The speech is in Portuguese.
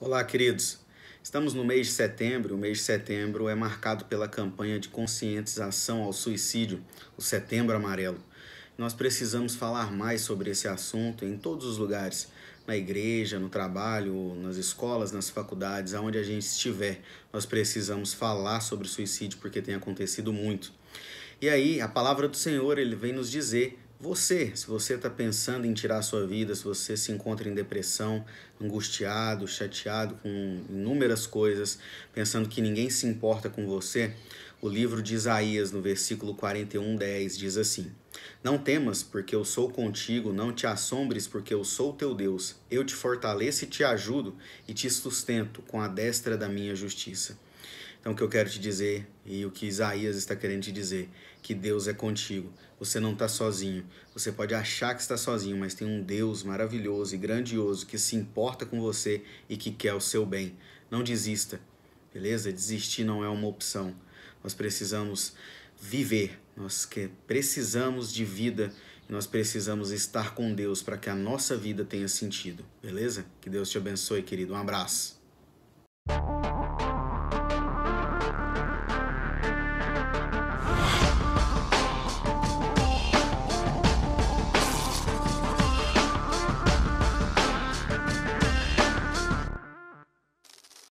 Olá, queridos. Estamos no mês de setembro. O mês de setembro é marcado pela campanha de conscientização ao suicídio, o Setembro Amarelo. Nós precisamos falar mais sobre esse assunto em todos os lugares, na igreja, no trabalho, nas escolas, nas faculdades, aonde a gente estiver. Nós precisamos falar sobre suicídio porque tem acontecido muito. E aí, a palavra do Senhor, ele vem nos dizer você, se você está pensando em tirar a sua vida, se você se encontra em depressão, angustiado, chateado com inúmeras coisas, pensando que ninguém se importa com você, o livro de Isaías, no versículo 41, 10, diz assim: Não temas, porque eu sou contigo, não te assombres, porque eu sou teu Deus. Eu te fortaleço e te ajudo e te sustento com a destra da minha justiça. Então, o que eu quero te dizer e o que Isaías está querendo te dizer, que Deus é contigo. Você não está sozinho. Você pode achar que está sozinho, mas tem um Deus maravilhoso e grandioso que se importa com você e que quer o seu bem. Não desista, beleza? Desistir não é uma opção. Nós precisamos viver, nós que precisamos de vida e nós precisamos estar com Deus para que a nossa vida tenha sentido, beleza? Que Deus te abençoe, querido. Um abraço.